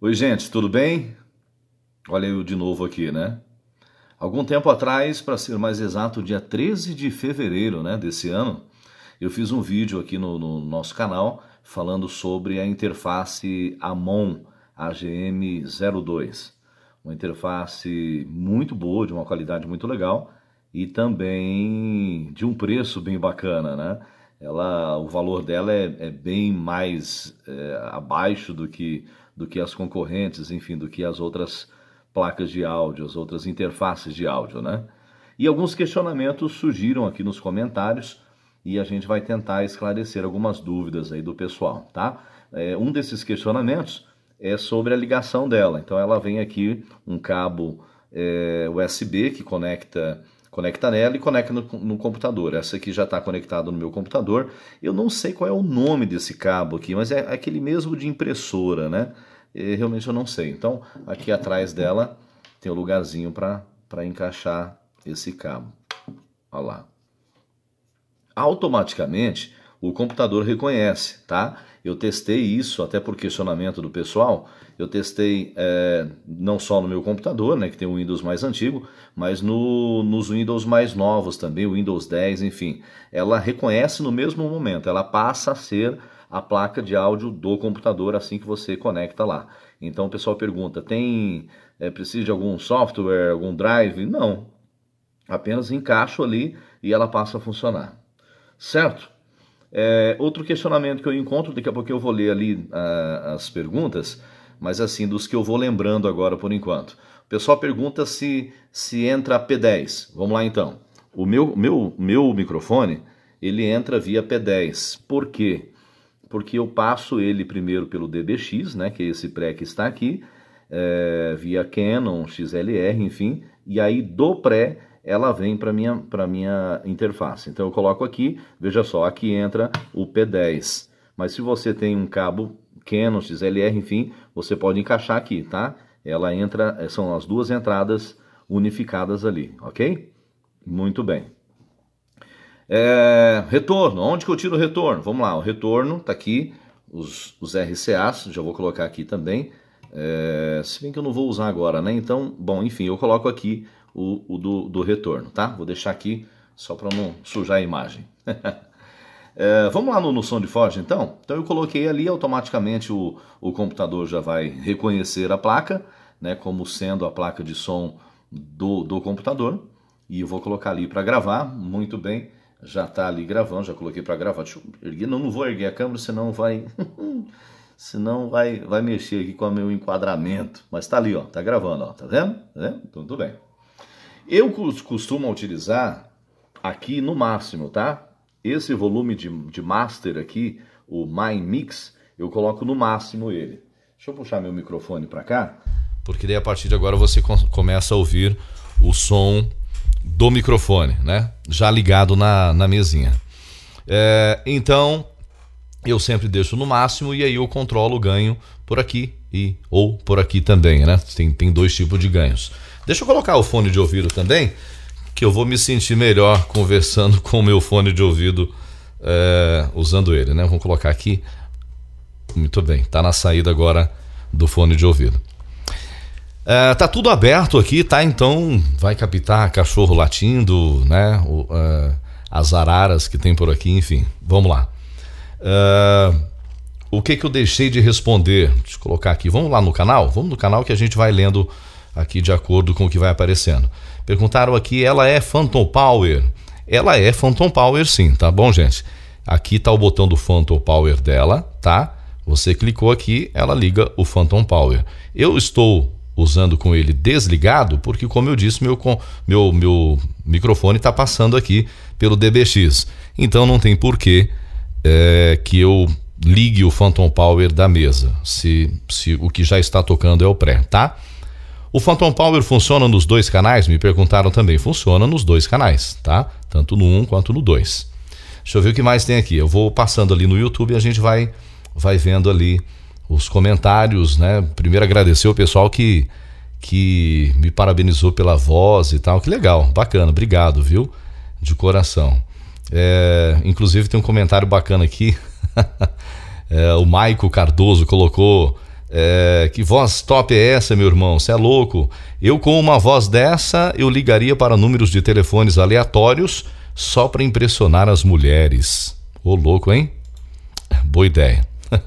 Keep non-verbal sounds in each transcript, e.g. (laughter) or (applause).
Oi, gente, tudo bem? Olha eu de novo aqui, né? Algum tempo atrás, para ser mais exato, dia 13 de fevereiro né, desse ano, eu fiz um vídeo aqui no, no nosso canal falando sobre a interface Amon AGM02. Uma interface muito boa, de uma qualidade muito legal e também de um preço bem bacana, né? Ela, o valor dela é, é bem mais é, abaixo do que do que as concorrentes, enfim, do que as outras placas de áudio, as outras interfaces de áudio, né? E alguns questionamentos surgiram aqui nos comentários e a gente vai tentar esclarecer algumas dúvidas aí do pessoal, tá? É, um desses questionamentos é sobre a ligação dela. Então ela vem aqui um cabo é, USB que conecta Conecta nela e conecta no, no computador. Essa aqui já está conectada no meu computador. Eu não sei qual é o nome desse cabo aqui, mas é aquele mesmo de impressora, né? E realmente eu não sei. Então, aqui atrás dela tem um lugarzinho para encaixar esse cabo. Olha lá. Automaticamente, o computador reconhece, tá? Eu testei isso, até por questionamento do pessoal, eu testei é, não só no meu computador, né, que tem o Windows mais antigo, mas no, nos Windows mais novos também, o Windows 10, enfim. Ela reconhece no mesmo momento, ela passa a ser a placa de áudio do computador assim que você conecta lá. Então o pessoal pergunta: tem é, precisa de algum software, algum drive? Não. Apenas encaixo ali e ela passa a funcionar. Certo? É, outro questionamento que eu encontro, daqui a pouco eu vou ler ali a, ah, as perguntas, mas assim, dos que eu vou lembrando agora por enquanto. O pessoal pergunta se, se entra P10. Vamos lá então. O meu, meu, meu microfone, ele entra via P10. Por quê? Porque eu passo ele primeiro pelo DBX, né, que é esse pré que está aqui, é, via Canon, XLR, enfim, e aí do pré ela vem para minha, para minha interface. Então eu coloco aqui, veja só, aqui entra o P10. Mas se você tem um cabo Canon, XLR, enfim, você pode encaixar aqui, tá? Ela entra, eh, são as duas entradas unificadas ali, ok? Muito bem. É, retorno, onde que eu tiro o retorno? Vamos lá, o retorno está aqui, os, os RCAs, já vou colocar aqui também, é, se bem que eu não vou usar agora, né? Então, bom, enfim, eu coloco aqui o, o do, do, retorno, tá? Vou deixar aqui só para não sujar a imagem. (laughs) é, vamos lá no, no som de forja, então? Então eu coloquei ali, automaticamente o, o computador já vai reconhecer a placa, né, como sendo a placa de som do, do computador. E eu vou colocar ali para gravar, muito bem. Já está ali gravando, já coloquei para gravar. Deixa eu erguer, não, não vou erguer a câmera, senão vai... (laughs) senão vai, vai mexer aqui com o meu enquadramento. Mas está ali, ó, tá gravando, ó, tá vendo? Tá vendo? Então, tudo bem. Eu costumo utilizar aqui no máximo, tá? Esse volume de, de master aqui, o My Mix, eu coloco no máximo ele. Deixa eu puxar meu microfone para cá, porque daí a partir de agora você começa a ouvir o som do microfone, né? Já ligado na, na mesinha. É, então, eu sempre deixo no máximo e aí eu controlo o ganho por aqui e ou por aqui também, né? Tem, tem dois tipos de ganhos. Deixa eu colocar o fone de ouvido também, que eu vou me sentir melhor conversando (laughs) com o meu fone de ouvido é, usando ele, né? Vamos colocar aqui. Muito bem, tá na saída agora do fone de ouvido. É, tá tudo aberto aqui, tá? Então vai captar cachorro latindo, né? O, eh, as araras que tem por aqui, enfim. Vamos lá. o que que eu deixei de responder? Deixa eu colocar aqui. Vamos lá no canal? Vamos no canal que a gente vai lendo aqui de acordo com o que vai aparecendo. Perguntaram aqui, ela é Phantom Power? Ela é Phantom Power sim, tá bom, gente? Aqui está o botão do Phantom Power dela, tá? Você clicou aqui, ela liga o Phantom Power. Eu estou usando com ele desligado, porque como eu disse, meu, meu, meu microfone está passando aqui pelo DBX. Então não tem porquê é, que eu ligue o Phantom Power da mesa, se, se o que já está tocando é o pré, tá? O Phantom Power funciona nos dois canais? Me perguntaram também. Funciona nos dois canais, tá? Tanto no 1 um quanto no 2. Deixa eu ver o que mais tem aqui. Eu vou passando ali no YouTube e a gente vai, vai vendo ali os comentários, né? Primeiro agradecer o pessoal que, que me parabenizou pela voz e tal. Que legal, bacana, obrigado, viu? De coração. É, inclusive tem um comentário bacana aqui. (laughs) é, o Maico Cardoso colocou é, que voz top é essa, meu irmão? Você é louco. Eu, com uma voz dessa, eu ligaria para números de telefones aleatórios só para impressionar as mulheres. Ô, louco, hein? (laughs) Boa ideia. (laughs)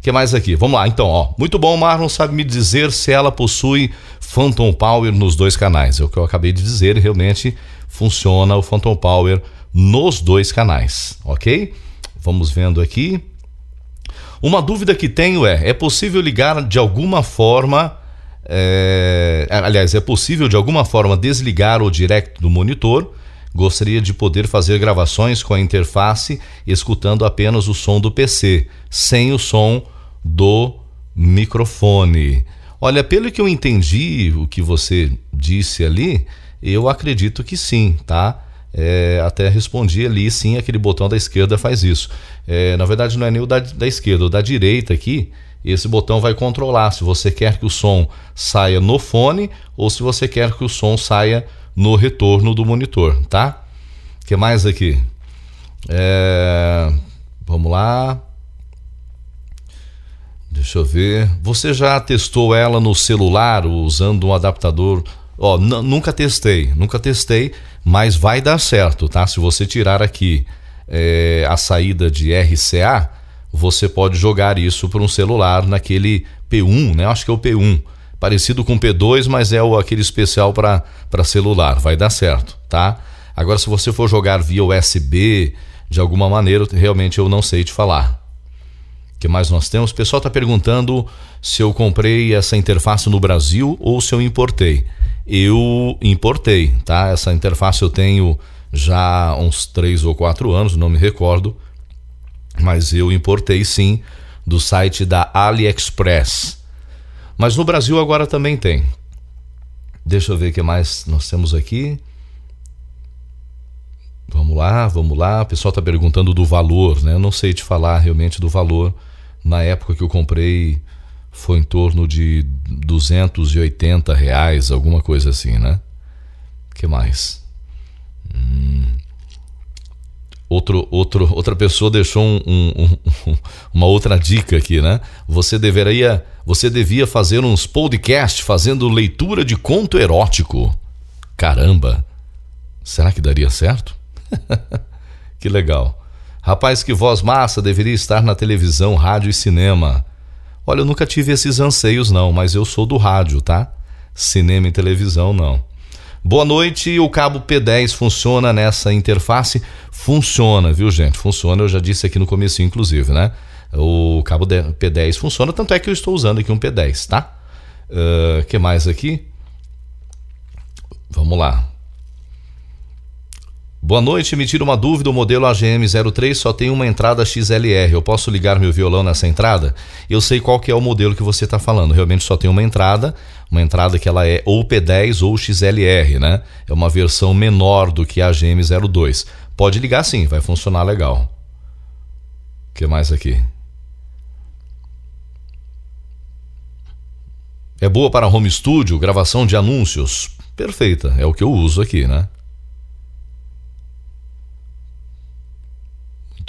que mais aqui? Vamos lá, então, ó. Muito bom, Marlon sabe me dizer se ela possui Phantom Power nos dois canais. É o que eu acabei de dizer, realmente funciona o Phantom Power nos dois canais, ok? Vamos vendo aqui. Uma dúvida que tenho é: é possível ligar de alguma forma. É, aliás, é possível de alguma forma desligar o direct do monitor? Gostaria de poder fazer gravações com a interface escutando apenas o som do PC, sem o som do microfone. Olha, pelo que eu entendi o que você disse ali, eu acredito que sim, tá? É, até respondi ali, sim, aquele botão da esquerda faz isso. É, na verdade, não é nem o da, da esquerda, o da direita aqui, esse botão vai controlar se você quer que o som saia no fone ou se você quer que o som saia no retorno do monitor, tá? O que mais aqui? É... Vamos lá. Deixa eu ver. Você já testou ela no celular usando um adaptador Ó, nunca testei, nunca testei, mas vai dar certo, tá? Se você tirar aqui é, a saída de RCA, você pode jogar isso para um celular naquele P1, né? Acho que é o P1. Parecido com o P2, mas é o, aquele especial para celular. Vai dar certo, tá? Agora, se você for jogar via USB, de alguma maneira, realmente eu não sei te falar. O que mais nós temos? O pessoal está perguntando se eu comprei essa interface no Brasil ou se eu importei eu importei, tá? Essa interface eu tenho já uns três ou quatro anos, não me recordo, mas eu importei sim do site da AliExpress. Mas no Brasil agora também tem. Deixa eu ver o que mais nós temos aqui. Vamos lá, vamos lá. O pessoal está perguntando do valor, né? Eu não sei te falar realmente do valor. Na época que eu comprei, foi em torno de 280 reais, alguma coisa assim, né? que mais? Hum. Outro, outro, outra pessoa deixou um, um, um, uma outra dica aqui, né? Você deveria, você devia fazer uns podcasts fazendo leitura de conto erótico. Caramba, será que daria certo? (laughs) que legal. Rapaz, que voz massa deveria estar na televisão, rádio e cinema. Olha, eu nunca tive esses anseios, não, mas eu sou do rádio, tá? Cinema e televisão, não. Boa noite, o cabo P10 funciona nessa interface? Funciona, viu gente? Funciona, eu já disse aqui no começo, inclusive, né? O cabo P10 funciona, tanto é que eu estou usando aqui um P10, tá? O uh, ah, que mais aqui? Vamos lá. Boa noite, me tira uma dúvida, o modelo AGM03 só tem uma entrada XLR. Eu posso ligar meu violão nessa entrada? Eu sei qual que é o modelo que você está falando. Realmente só tem uma entrada, uma entrada que ela é ou P10 ou XLR, né? É uma versão menor do que a AGM02. Pode ligar sim, vai funcionar legal. O que mais aqui? É boa para home studio, gravação de anúncios. Perfeita, é o que eu uso aqui, né?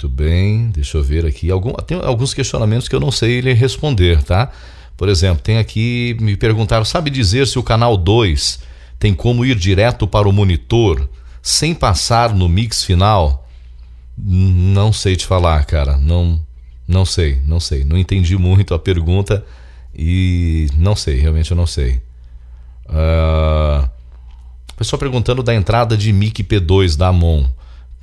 Muito bem, deixa eu ver aqui. Algum, tem alguns questionamentos que eu não sei lhe responder, tá? Por exemplo, tem aqui, me perguntaram, sabe dizer se o canal 2 tem como ir direto para o monitor sem passar no mix final? Não sei te falar, cara. Não, não sei, não sei. Não entendi muito a pergunta e não sei, realmente eu não sei. Uh, pessoal perguntando da entrada de MIC P2 da Amon.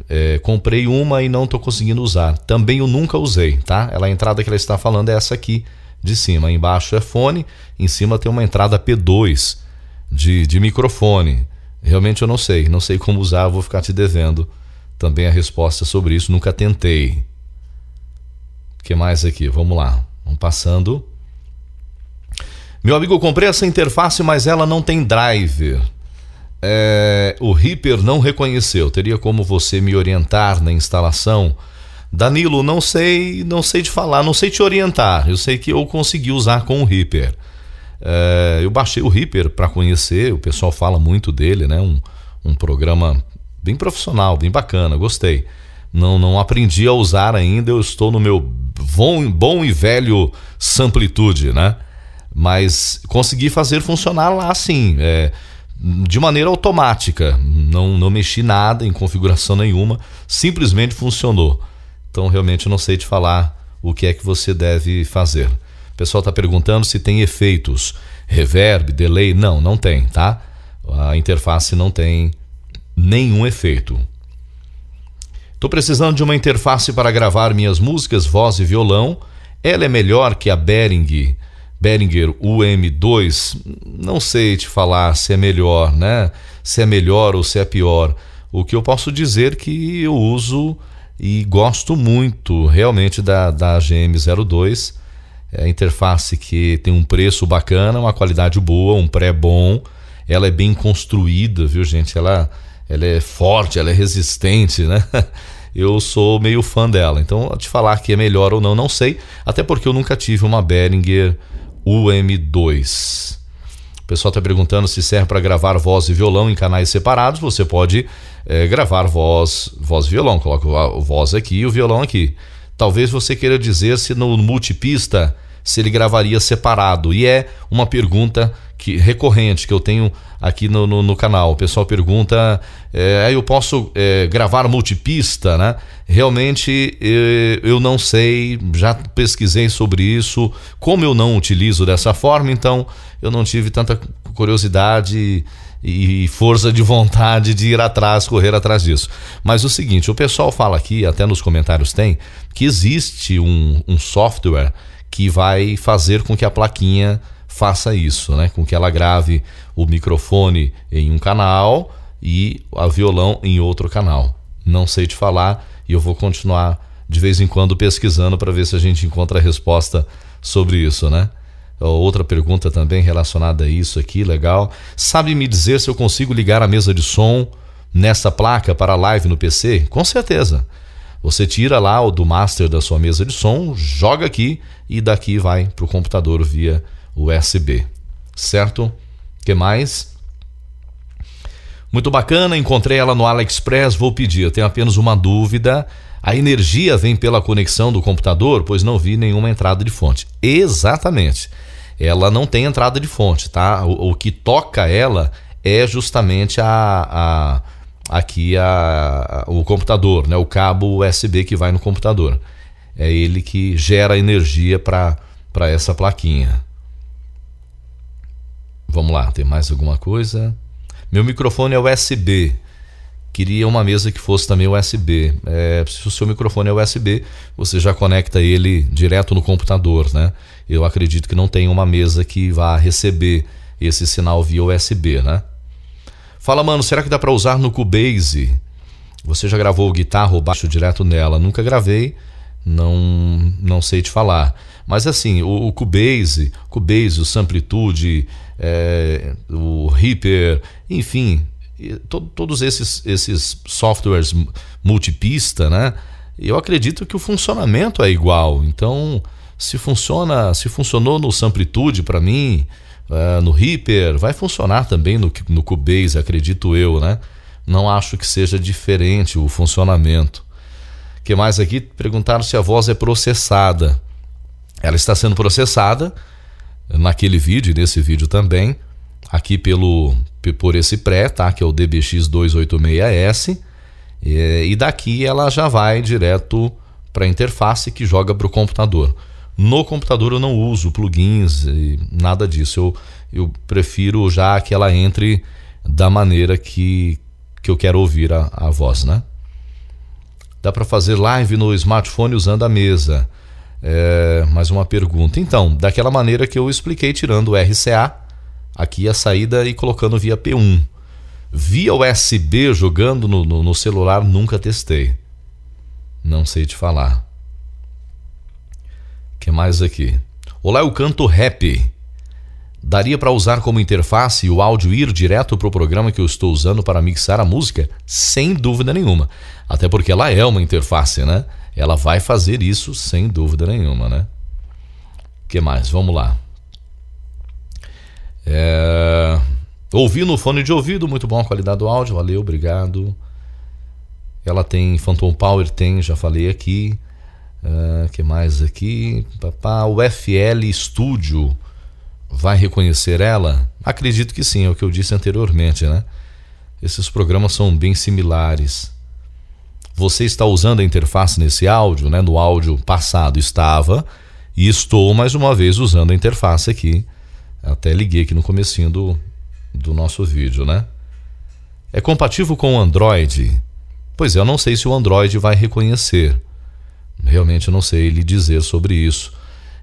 É, comprei uma e não estou conseguindo usar. Também eu nunca usei, tá? Ela, a entrada que ela está falando é essa aqui de cima. Embaixo é fone, em cima tem uma entrada P2 de, de microfone. Realmente eu não sei, não sei como usar, vou ficar te devendo também a resposta sobre isso, nunca tentei. O que mais aqui? Vamos lá, vamos passando. Meu amigo, comprei essa interface, mas ela não tem driver é, o Reaper não reconheceu. Teria como você me orientar na instalação? Danilo, não sei, não sei te falar, não sei te orientar. Eu sei que eu consegui usar com o Reaper. É, eu baixei o Reaper para conhecer, o pessoal fala muito dele, né? Um, um programa bem profissional, bem bacana, gostei. Não, não aprendi a usar ainda, eu estou no meu bom, bom e velho Samplitude, né? Mas consegui fazer funcionar lá sim. É, de maneira automática. Não, não mexi nada em configuração nenhuma, simplesmente funcionou. Então realmente não sei te falar o que é que você deve fazer. O pessoal está perguntando se tem efeitos, reverb, delay. Não, não tem, tá? A interface não tem nenhum efeito. Estou precisando de uma interface para gravar minhas músicas, voz e violão. Ela é melhor que a Behringer Beringer UM2, não sei te falar se é melhor, né? Se é melhor ou se é pior. O que eu posso dizer que eu uso e gosto muito realmente da, da GM02. É a interface que tem um preço bacana, uma qualidade boa, um pré bom. Ela é bem construída, viu, gente? Ela, ela é forte, ela é resistente, né? (laughs) eu sou meio fã dela. Então, te falar que é melhor ou não, não sei. Até porque eu nunca tive uma Behringer UM2. O pessoal está perguntando se serve para gravar voz e violão em canais separados. Você pode é, gravar voz, voz e violão. Coloca a voz aqui e o violão aqui. Talvez você queira dizer se no multipista se ele gravaria separado. E é uma pergunta que, recorrente que eu tenho aqui no, no, no canal. O pessoal pergunta: é, eu posso é, gravar multipista, né? Realmente é, eu não sei, já pesquisei sobre isso. Como eu não utilizo dessa forma, então eu não tive tanta curiosidade e força de vontade de ir atrás, correr atrás disso. Mas o seguinte, o pessoal fala aqui, até nos comentários tem, que existe um, um software que vai fazer com que a plaquinha faça isso, né? com que ela grave o microfone em um canal e a violão em outro canal. Não sei te falar e eu vou continuar de vez em quando pesquisando para ver se a gente encontra a resposta sobre isso, né? Outra pergunta também relacionada a isso aqui, legal. Sabe me dizer se eu consigo ligar a mesa de som nessa placa para live no PC? Com certeza. Você tira lá o do master da sua mesa de som, joga aqui e daqui vai para o computador via USB, certo? que mais? Muito bacana, encontrei ela no AliExpress, vou pedir. Eu tenho apenas uma dúvida. A energia vem pela conexão do computador, pois não vi nenhuma entrada de fonte. Exatamente. Ela não tem entrada de fonte, tá? O, o que toca ela é justamente a, a aqui a, o computador, né? o cabo USB que vai no computador. É ele que gera energia para essa plaquinha. Vamos lá, tem mais alguma coisa? Meu microfone é USB. Queria uma mesa que fosse também USB. É, se o seu microfone é USB, você já conecta ele direto no computador, né? Eu acredito que não tem uma mesa que vá receber esse sinal via USB, né? Fala, mano, será que dá para usar no Cubase? Você já gravou guitarra ou baixo direto nela? Nunca gravei, não não sei te falar. Mas assim, o, o Cubase, Cubase, o Samplitude, é, o Reaper, enfim, to, todos esses, esses softwares multipista, né? Eu acredito que o funcionamento é igual. Então, se funciona, se funcionou no Samplitude para mim, uh, no Reaper, vai funcionar também no, no Cubase, acredito eu, né? Não acho que seja diferente o funcionamento. O que mais aqui? Perguntaram se a voz é processada. Ela está sendo processada naquele vídeo e nesse vídeo também, aqui pelo por esse pré, tá? Que é o DBX286S. E, é, e daqui ela já vai direto para a interface que joga para o computador. No computador eu não uso plugins e nada disso. Eu, eu prefiro já que ela entre da maneira que, que eu quero ouvir a, a voz, né? Dá para fazer live no smartphone usando a mesa. É, mais uma pergunta. Então, daquela maneira que eu expliquei, tirando o RCA, aqui a saída e colocando via P1. Via USB jogando no, no, no celular, nunca testei. Não sei te falar que mais aqui? Olá, eu canto rap. Daria para usar como interface o áudio ir direto para o programa que eu estou usando para mixar a música? Sem dúvida nenhuma. Até porque ela é uma interface, né? Ela vai fazer isso sem dúvida nenhuma, né? que mais? Vamos lá. É... Ouvi no fone de ouvido, muito bom a qualidade do áudio, valeu, obrigado. Ela tem Phantom Power, tem, já falei aqui. Uh, que mais aqui? Papá, o FL Studio vai reconhecer ela? Acredito que sim, é o que eu disse anteriormente, né? Esses programas são bem similares. Você está usando a interface nesse áudio, né? No áudio passado estava e estou mais uma vez usando a interface aqui. Até liguei aqui no comecinho do, do nosso vídeo, né? É compatível com o Android? Pois é, eu não sei se o Android vai reconhecer. Realmente não sei lhe dizer sobre isso.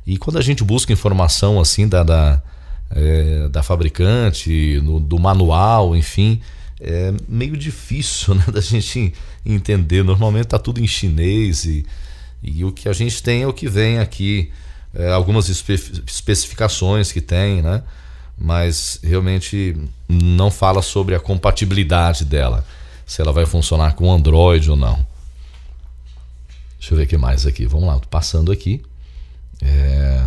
E quando a gente busca informação assim da, da, é, da fabricante, no, do manual, enfim, é meio difícil (laughs) né, da gente entender. Normalmente está tudo em chinês e, e o que a gente tem é o que vem aqui, é, algumas espe especificações que tem, né? mas realmente não fala sobre a compatibilidade dela, se ela vai funcionar com Android ou não. Deixa eu ver o que mais aqui. Vamos lá, passando aqui. É...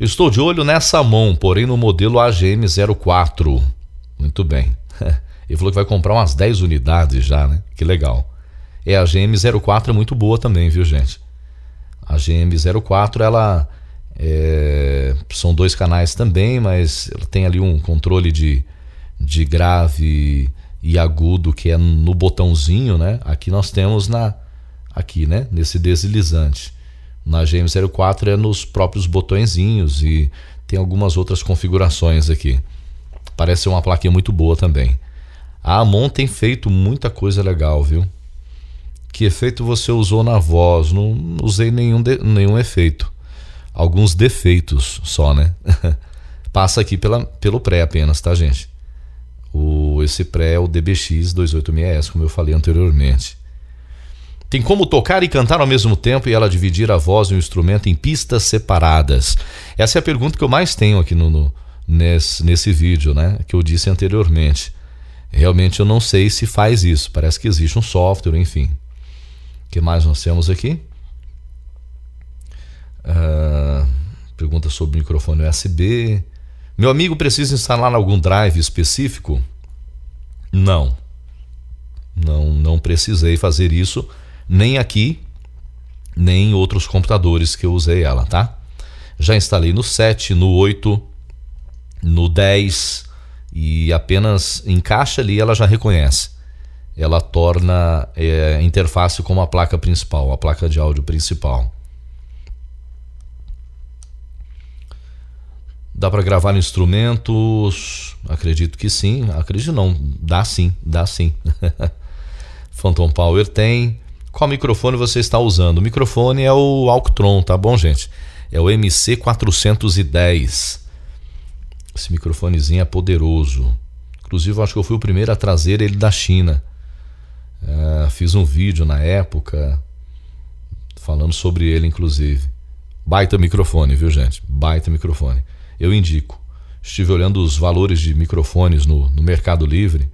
Estou de olho nessa mão, porém no modelo AGM04. Muito bem. (laughs) Ele falou que vai comprar umas 10 unidades já, né? Que legal. É, a GM04 é muito boa também, viu, gente? A GM04, ela. É... são dois canais também, mas ela tem ali um controle de, de grave e agudo que é no botãozinho, né? Aqui nós temos na aqui, né, nesse deslizante. Na GM04 é nos próprios botõezinhos e tem algumas outras configurações aqui. Parece ser uma plaquinha muito boa também. A Amon tem feito muita coisa legal, viu? Que efeito você usou na voz? Não usei nenhum, de, nenhum efeito. Alguns defeitos só, né? (laughs) Passa aqui pela, pelo pré apenas, tá, gente? O, esse pré é o DBX 286S, como eu falei anteriormente. Tem como tocar e cantar ao mesmo tempo e ela dividir a voz e o instrumento em pistas separadas. Essa é a pergunta que eu mais tenho aqui no, no nesse, nesse vídeo, né? Que eu disse anteriormente. Realmente eu não sei se faz isso. Parece que existe um software, enfim. O que mais nós temos aqui? Uh, pergunta sobre microfone USB. Meu amigo precisa instalar algum drive específico? Não. Não, não precisei fazer isso nem aqui, nem em outros computadores que eu usei ela, tá? Já instalei no 7, no 8, no 10 e apenas encaixa ali ela já reconhece. Ela torna é, interface como a placa principal, a placa de áudio principal. Dá para gravar instrumentos? Acredito que sim. Acredito não. Dá sim, dá sim. (laughs) Phantom Power tem. Qual microfone você está usando? O microfone é o Alctron, tá bom, gente? É o MC410. Esse microfonezinho é poderoso. Inclusive, acho que eu fui o primeiro a trazer ele da China. Uh, fiz um vídeo na época falando sobre ele, inclusive. Baita microfone, viu, gente? Baita microfone eu indico. Estive olhando os valores de microfones no, no Mercado Livre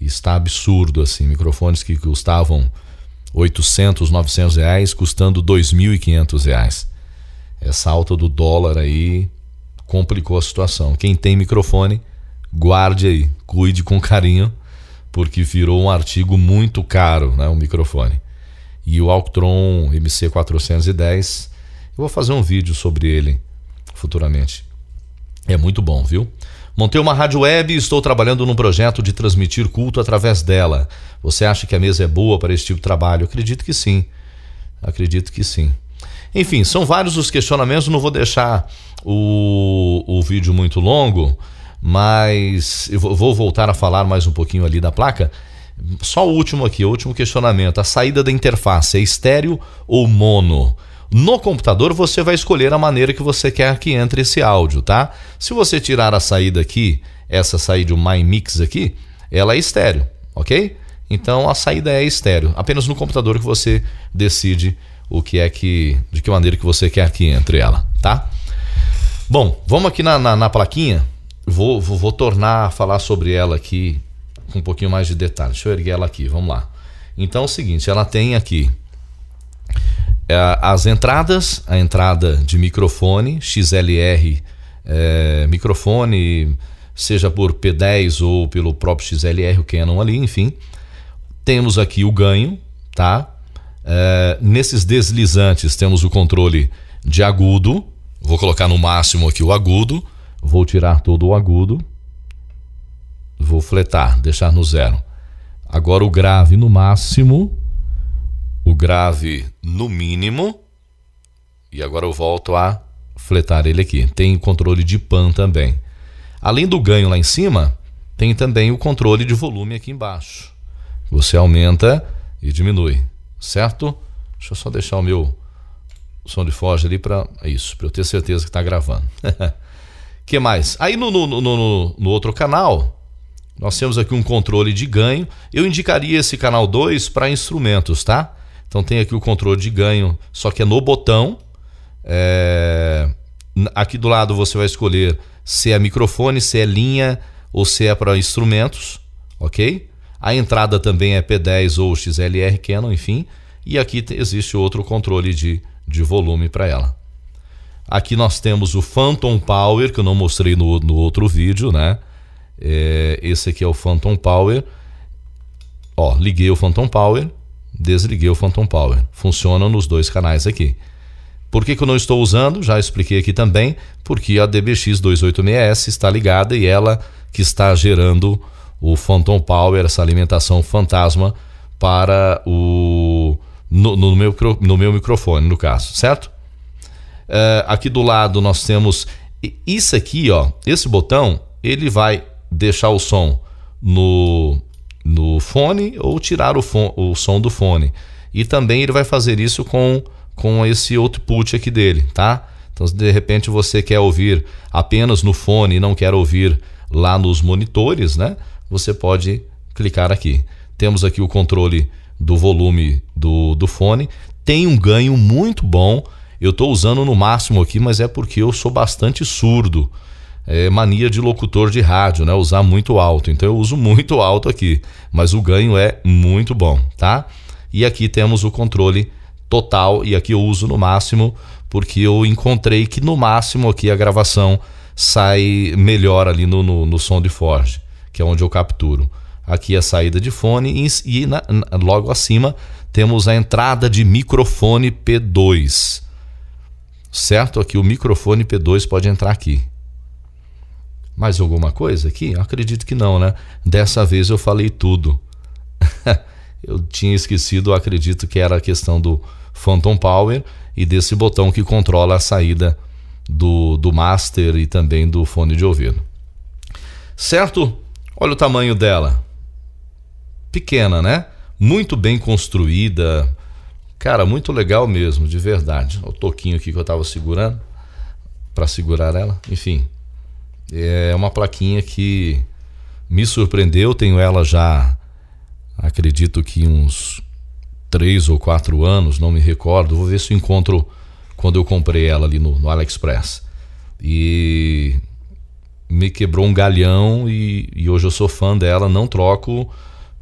e está absurdo assim, microfones que custavam 800, 900 reais, custando 2.500 reais. Essa alta do dólar aí complicou a situação. Quem tem microfone, guarde aí, cuide com carinho, porque virou um artigo muito caro, né, o microfone. E o Alctron MC410, eu vou fazer um vídeo sobre ele futuramente. É muito bom, viu? Montei uma rádio web e estou trabalhando num projeto de transmitir culto através dela. Você acha que a mesa é boa para esse tipo de trabalho? Acredito que sim. Acredito que sim. Enfim, são vários os questionamentos, não vou deixar o, o vídeo muito longo, mas eu vou voltar a falar mais um pouquinho ali da placa. Só o último aqui, o último questionamento. A saída da interface é estéreo ou mono? No computador você vai escolher a maneira que você quer que entre esse áudio, tá? Se você tirar a saída aqui, essa saída o My Mix aqui, ela é estéreo, ok? Então a saída é estéreo, apenas no computador que você decide o que é que, de que maneira que você quer que entre ela, tá? Bom, vamos aqui na, na, na plaquinha. Vou, vou, vou tornar a falar sobre ela aqui com um pouquinho mais de detalhe. Deixa eu erguer ela aqui, vamos lá. Então é o seguinte, ela tem aqui ah, as entradas, a entrada de microfone, XLR é, eh, microfone, seja por P10 ou pelo próprio XLR, o Canon ali, enfim. Temos aqui o ganho, tá? É, nesses deslizantes temos o controle de agudo, vou colocar no máximo aqui o agudo, vou tirar todo o agudo, vou fletar, deixar no zero. Agora o grave no máximo, o grave no mínimo. E agora eu volto a fletar ele aqui. Tem controle de pan também. Além do ganho lá em cima, tem também o controle de volume aqui embaixo. Você aumenta e diminui, certo? Deixa eu só deixar o meu som de foge ali para é isso, para eu ter certeza que está gravando. (laughs) que mais? Aí no, no, no, no outro canal, nós temos aqui um controle de ganho. Eu indicaria esse canal 2 para instrumentos, tá? Então tem aqui o controle de ganho, só que é no botão. É... Aqui do lado você vai escolher se é microfone, se é linha ou se é para instrumentos, ok? A entrada também é P10 ou XLR Canon, enfim. E aqui existe outro controle de, de volume para ela. Aqui nós temos o Phantom Power, que eu não mostrei no, no outro vídeo, né? É, esse aqui é o Phantom Power. Ó, liguei o Phantom Power desliguei o Phantom Power. Funciona nos dois canais aqui. Por que, que eu não estou usando? Já expliquei aqui também, porque a DBX 286S está ligada e ela que está gerando o Phantom Power, essa alimentação fantasma para o no, no meu, no meu microfone, no caso, certo? Uh, aqui do lado nós temos isso aqui, ó, esse botão, ele vai deixar o som no no fone ou tirar o, fone, o som do fone. E também ele vai fazer isso com, com esse output aqui dele, tá? Então, se de repente você quer ouvir apenas no fone e não quer ouvir lá nos monitores, né? Você pode clicar aqui. Temos aqui o controle do volume do, do fone. Tem um ganho muito bom. Eu estou usando no máximo aqui, mas é porque eu sou bastante surdo é, mania de locutor de rádio, né? Usar muito alto. Então eu uso muito alto aqui, mas o ganho é muito bom, tá? E aqui temos o controle total e aqui eu uso no máximo porque eu encontrei que no máximo aqui a gravação sai melhor ali no, no, no som de forge, que é onde eu capturo. Aqui é a saída de fone e, e na, na, logo acima temos a entrada de microfone P2. Certo? Aqui o microfone P2 pode entrar aqui. Mais alguma coisa aqui? acredito que não, né? Dessa vez eu falei tudo. (laughs) eu tinha esquecido, acredito que era a questão do Phantom Power e desse botão que controla a saída do, do master e também do fone de ouvido. Certo? Olha o tamanho dela. Pequena, né? Muito bem construída. Cara, muito legal mesmo, de verdade. O toquinho aqui que eu estava segurando para segurar ela. Enfim, é uma plaquinha que me surpreendeu, tenho ela já, acredito que uns três ou quatro anos, não me recordo. Vou ver se eu encontro quando eu comprei ela ali no, no AliExpress. E me quebrou um galhão e, e, hoje eu sou fã dela, não troco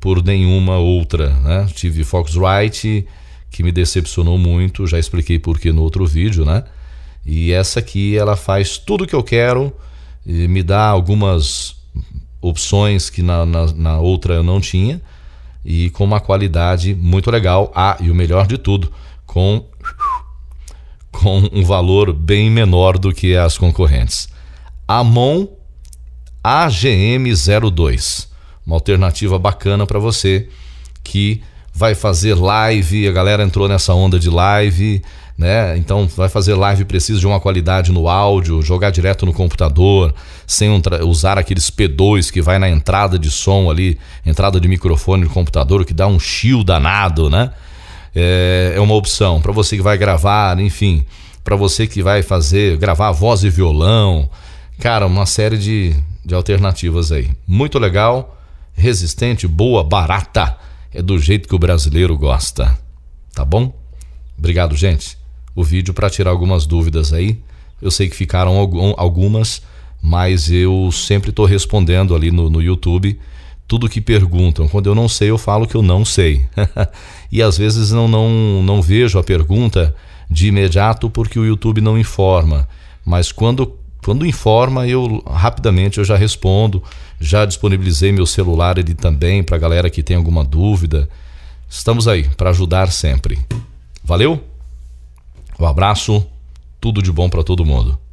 por nenhuma outra. Né? Tive Foxrite, que me decepcionou muito, já expliquei por que no outro vídeo, né? E essa aqui ela faz tudo o que eu quero e me dá algumas opções que na, na, na outra eu não tinha e com uma qualidade muito legal. Ah, e o melhor de tudo, com, com um valor bem menor do que as concorrentes. Amon AGM02, uma alternativa bacana para você que vai fazer live, a galera entrou nessa onda de live, né? Então vai fazer live precisa de uma qualidade no áudio, jogar direto no computador, sem um usar aqueles P2 que vai na entrada de som ali, entrada de microfone do computador, que dá um chio danado, né? É, é uma opção para você que vai gravar, enfim, para você que vai fazer gravar voz e violão, cara, uma série de, de alternativas aí. Muito legal, resistente, boa, barata. É do jeito que o brasileiro gosta. Tá bom? Obrigado, gente o vídeo para tirar algumas dúvidas aí. Eu sei que ficaram algumas, mas eu sempre estou respondendo ali no, no YouTube tudo que perguntam. Quando eu não sei, eu falo que eu não sei. (laughs) e às vezes não, não, não vejo a pergunta de imediato porque o YouTube não informa. Mas quando, quando informa, eu rapidamente eu já respondo. Já disponibilizei meu celular ali também para galera que tem alguma dúvida. Estamos aí para ajudar sempre. Valeu? Um abraço, tudo de bom para todo mundo.